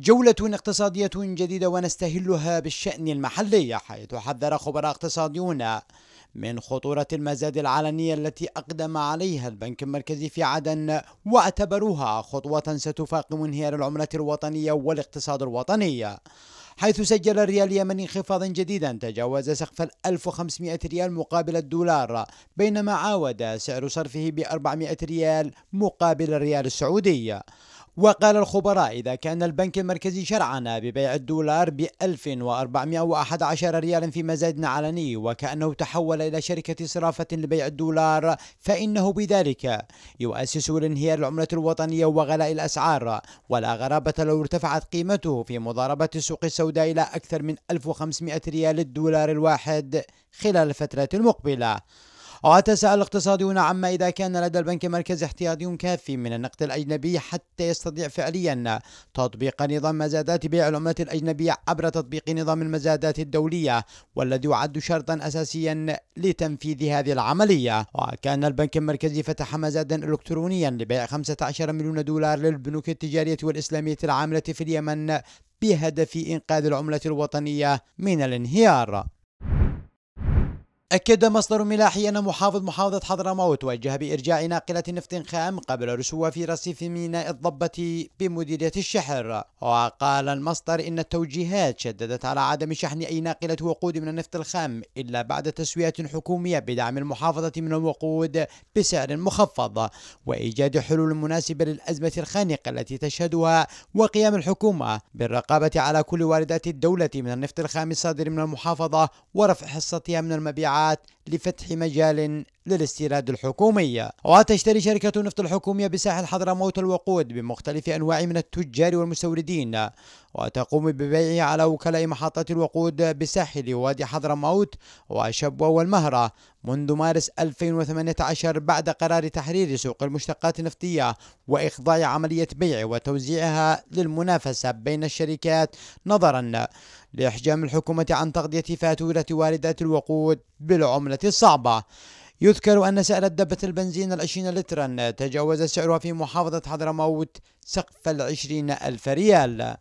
جولة اقتصادية جديدة ونستهلها بالشأن المحلي حيث حذر خبراء اقتصاديون من خطورة المزاد العلنية التي أقدم عليها البنك المركزي في عدن واعتبروها خطوة ستفاقم انهيار العملة الوطنية والاقتصاد الوطني حيث سجل الريال اليمني انخفاضا جديدا تجاوز سقف ال 1500 ريال مقابل الدولار بينما عاود سعر صرفه ب 400 ريال مقابل الريال السعودي وقال الخبراء إذا كان البنك المركزي شرعنا ببيع الدولار ب 1411 ريال في مزاد علني وكأنه تحول إلى شركة صرافة لبيع الدولار فإنه بذلك يؤسس لانهيار العملة الوطنية وغلاء الأسعار ولا غرابة لو ارتفعت قيمته في مضاربة السوق السوداء إلى أكثر من 1500 ريال الدولار الواحد خلال الفترة المقبلة وتساءل الاقتصاديون عما إذا كان لدى البنك المركزي احتياطي كافي من النقد الأجنبي حتى يستطيع فعليا تطبيق نظام مزادات بيع العملة الأجنبية عبر تطبيق نظام المزادات الدولية والذي يعد شرطا أساسيا لتنفيذ هذه العملية وكان البنك المركزي فتح مزادا إلكترونيا لبيع 15 مليون دولار للبنوك التجارية والإسلامية العاملة في اليمن بهدف إنقاذ العملة الوطنية من الانهيار أكد مصدر ملاحي أن محافظ محافظة حضرموت وجه بإرجاع ناقلة نفط خام قبل رسوة في رصيف ميناء الضبة بمديرية الشحر وقال المصدر إن التوجيهات شددت على عدم شحن أي ناقلة وقود من النفط الخام إلا بعد تسوية حكومية بدعم المحافظة من الوقود بسعر مخفض وإيجاد حلول مناسبة للأزمة الخانقة التي تشهدها وقيام الحكومة بالرقابة على كل واردات الدولة من النفط الخام الصادر من المحافظة ورفع حصتها من المبيعات الساعات لفتح مجال للاستيراد الحكومية وتشتري شركة النفط الحكومية بساحل حضرموت الوقود بمختلف أنواع من التجار والمستوردين وتقوم ببيعه على وكلاء محطات الوقود بساحل وادي حضرموت وشبوة والمهرة منذ مارس 2018 بعد قرار تحرير سوق المشتقات النفطية وإخضاع عملية بيع وتوزيعها للمنافسة بين الشركات نظرا لإحجام الحكومة عن تغطية فاتورة واردات الوقود بالعملة الصعبة يذكر أن سعر دبة البنزين العشرين لترا تجاوز سعرها في محافظة حضرموت سقف العشرين ألف ريال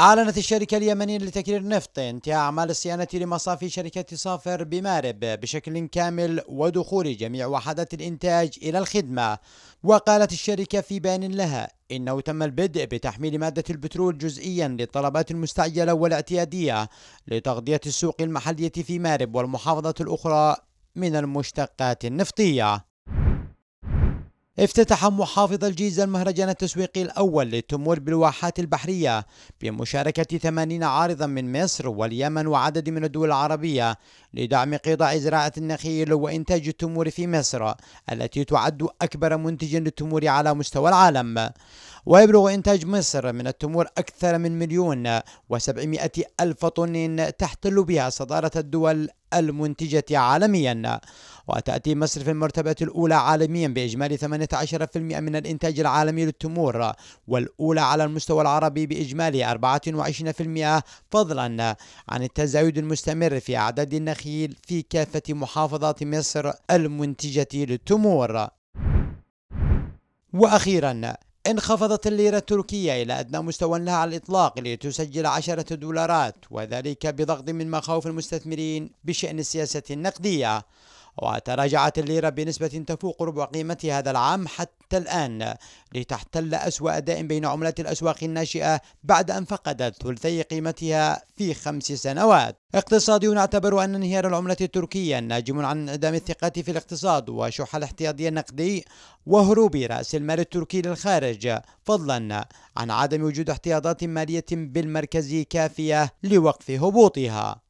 أعلنت الشركة اليمنية لتكرير النفط انتهاء أعمال الصيانة لمصافي شركة صافر بمارب بشكل كامل ودخول جميع وحدات الإنتاج إلى الخدمة وقالت الشركة في بيان لها إنه تم البدء بتحميل مادة البترول جزئيا للطلبات المستعجلة والاعتيادية لتغذية السوق المحلية في مارب والمحافظة الأخرى من المشتقات النفطية افتتح محافظ الجيزة المهرجان التسويقي الأول للتمور بالواحات البحرية بمشاركة 80 عارضا من مصر واليمن وعدد من الدول العربية لدعم قطاع زراعة النخيل وإنتاج التمور في مصر التي تعد أكبر منتج للتمور على مستوى العالم ويبلغ إنتاج مصر من التمور أكثر من مليون وسبعمائة ألف طن تحتل بها صدارة الدول المنتجة عالميا وتأتي مصر في المرتبة الأولى عالميا بإجمالي 18% من الإنتاج العالمي للتمور والأولى على المستوى العربي بإجمالي 24% فضلا عن التزايد المستمر في أعداد النخيل في كافة محافظات مصر المنتجة للتمور وأخيرا انخفضت الليرة التركية إلى أدنى مستوى لها على الإطلاق لتسجل عشرة دولارات وذلك بضغط من مخاوف المستثمرين بشأن السياسة النقدية وتراجعت الليرة بنسبة تفوق ربع قيمتها هذا العام حتى الآن لتحتل أسوأ أداء بين عملات الأسواق الناشئة بعد أن فقدت ثلثي قيمتها في خمس سنوات اقتصاديون اعتبروا أن انهيار العملة التركية ناجم عن انعدام الثقة في الاقتصاد وشح الاحتياطي النقدي وهروب رأس المال التركي للخارج فضلا عن عدم وجود احتياطات مالية بالمركز كافية لوقف هبوطها